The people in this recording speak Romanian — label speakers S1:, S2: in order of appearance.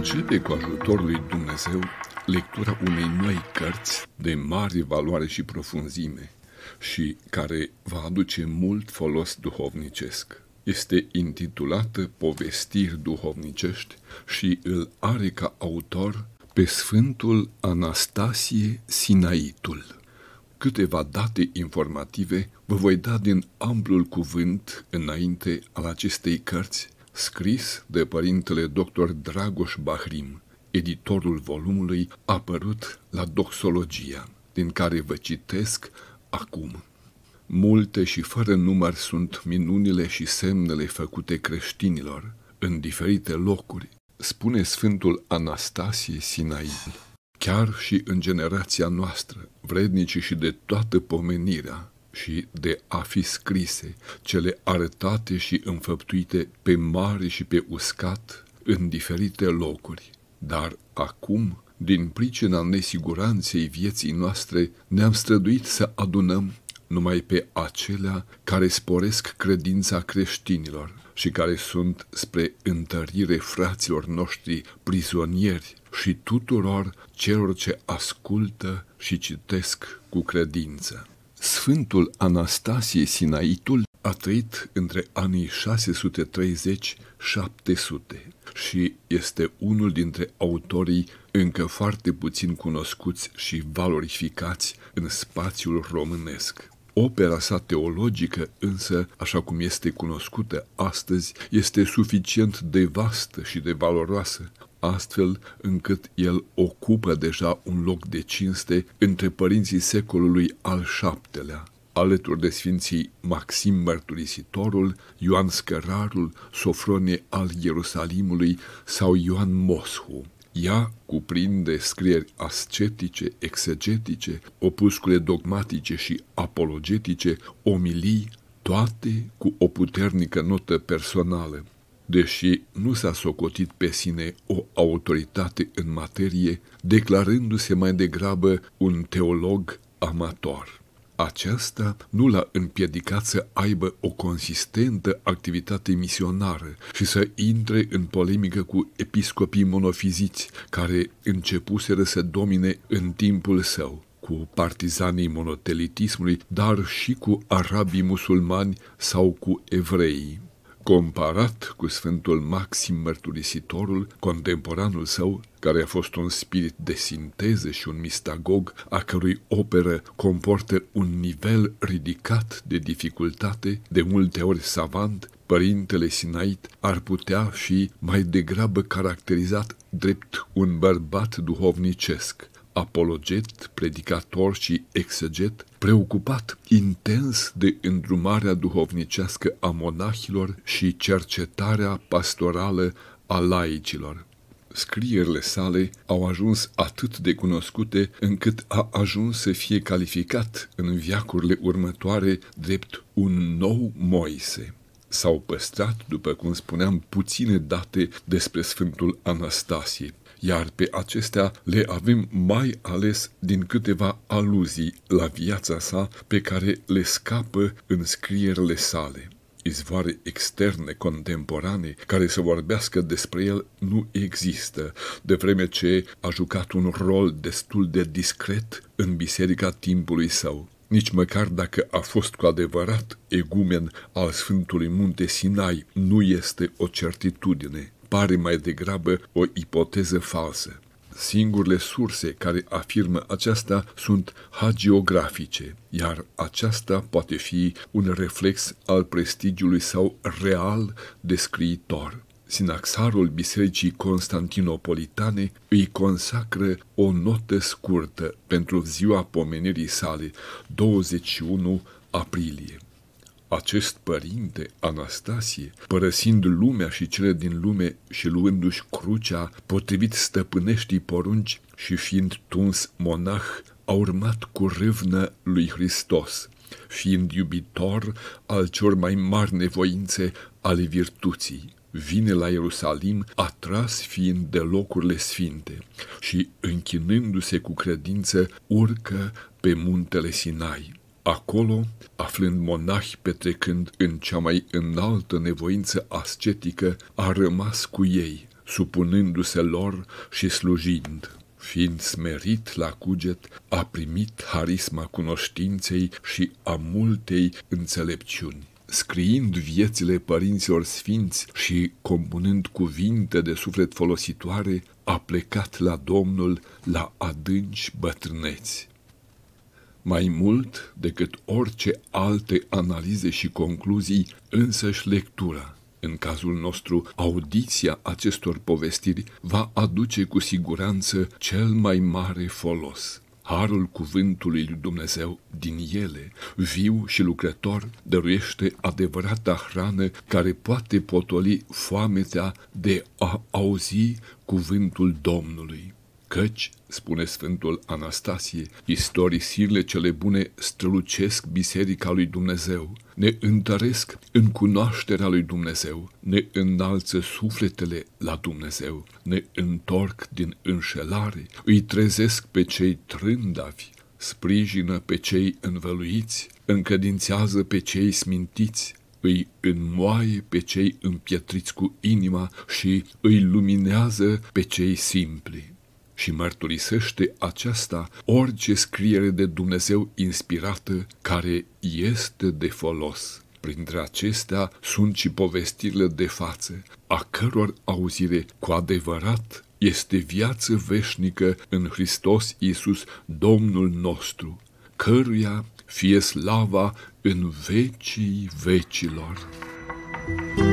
S1: începe cu ajutorul lui Dumnezeu lectura unei noi cărți de mare valoare și profunzime și care va aduce mult folos duhovnicesc. Este intitulată Povestiri duhovnicești și îl are ca autor pe Sfântul Anastasie Sinaitul. Câteva date informative vă voi da din amplul cuvânt înainte al acestei cărți scris de părintele dr. Dragoș Bahrim, editorul volumului apărut la Doxologia, din care vă citesc acum. Multe și fără număr sunt minunile și semnele făcute creștinilor în diferite locuri, spune Sfântul Anastasie Sinain. Chiar și în generația noastră, vrednicii și de toată pomenirea, și de a fi scrise, cele arătate și înfăptuite pe mare și pe uscat în diferite locuri. Dar acum, din pricina nesiguranței vieții noastre, ne-am străduit să adunăm numai pe acelea care sporesc credința creștinilor și care sunt spre întărire fraților noștri prizonieri și tuturor celor ce ascultă și citesc cu credință. Sfântul Anastasie Sinaitul a trăit între anii 630-700 și este unul dintre autorii încă foarte puțin cunoscuți și valorificați în spațiul românesc. Opera sa teologică, însă, așa cum este cunoscută astăzi, este suficient de vastă și de valoroasă, astfel încât el ocupă deja un loc de cinste între părinții secolului al VII-lea, alături de sfinții Maxim Mărturisitorul, Ioan Scărarul, Sofronie al Ierusalimului sau Ioan Moshu. Ea cuprinde scrieri ascetice, exegetice, opuscule dogmatice și apologetice, omilii, toate cu o puternică notă personală deși nu s-a socotit pe sine o autoritate în materie, declarându-se mai degrabă un teolog amator. Aceasta nu l-a împiedicat să aibă o consistentă activitate misionară și să intre în polemică cu episcopii monofiziți care începuseră să domine în timpul său cu partizanii monotelitismului, dar și cu arabii musulmani sau cu evreii comparat cu Sfântul Maxim Mărturisitorul, contemporanul său, care a fost un spirit de sinteză și un mistagog, a cărui operă comportă un nivel ridicat de dificultate, de multe ori savant, părintele Sinait ar putea fi mai degrabă caracterizat drept un bărbat duhovnicesc, apologet, predicator și exeget, preocupat intens de îndrumarea duhovnicească a monahilor și cercetarea pastorală a laicilor. Scrierile sale au ajuns atât de cunoscute încât a ajuns să fie calificat în viacurile următoare drept un nou Moise s-au păstrat, după cum spuneam, puține date despre Sfântul Anastasie iar pe acestea le avem mai ales din câteva aluzii la viața sa pe care le scapă în scrierile sale. Izvoare externe contemporane care să vorbească despre el nu există, de vreme ce a jucat un rol destul de discret în biserica timpului său nici măcar dacă a fost cu adevărat egumen al Sfântului Munte Sinai, nu este o certitudine pare mai degrabă o ipoteză falsă. Singurele surse care afirmă aceasta sunt hagiografice, iar aceasta poate fi un reflex al prestigiului sau real de scriitor. Sinaxarul Bisericii Constantinopolitane îi consacră o notă scurtă pentru ziua pomenirii sale, 21 aprilie acest părinte, Anastasie, părăsind lumea și cele din lume și luându-și crucea, potrivit stăpâneștii porunci și fiind tuns monah, a urmat cu râvnă lui Hristos, fiind iubitor al celor mai mari nevoințe ale virtuții vine la Ierusalim, atras fiind de locurile sfinte și, închinându-se cu credință, urcă pe muntele Sinai. Acolo, aflând monahi petrecând în cea mai înaltă nevoință ascetică, a rămas cu ei, supunându-se lor și slujind. Fiind smerit la cuget, a primit harisma cunoștinței și a multei înțelepciuni scriind viețile părinților sfinți și compunând cuvinte de suflet folositoare, a plecat la Domnul la adânci bătrâneți. Mai mult decât orice alte analize și concluzii, însăși lectura. În cazul nostru, audiția acestor povestiri va aduce cu siguranță cel mai mare folos. Harul cuvântului lui Dumnezeu din ele, viu și lucrător, dăruiește adevărata hrană care poate potoli foamea de a auzi cuvântul Domnului. Căci, spune Sfântul Anastasie, istorisirile cele bune strălucesc biserica lui Dumnezeu, ne întăresc în cunoașterea lui Dumnezeu, ne înalță sufletele la Dumnezeu, ne întorc din înșelare, îi trezesc pe cei trândavi, sprijină pe cei învăluiți, încădințează pe cei smintiți, îi înmoaie pe cei împietriți cu inima și îi luminează pe cei simpli și mărturisește aceasta orice scriere de Dumnezeu inspirată care este de folos. Printre acestea sunt și povestirile de față, a căror auzire cu adevărat este viață veșnică în Hristos Iisus, Domnul nostru, căruia fie slava în vecii vecilor. Thank you.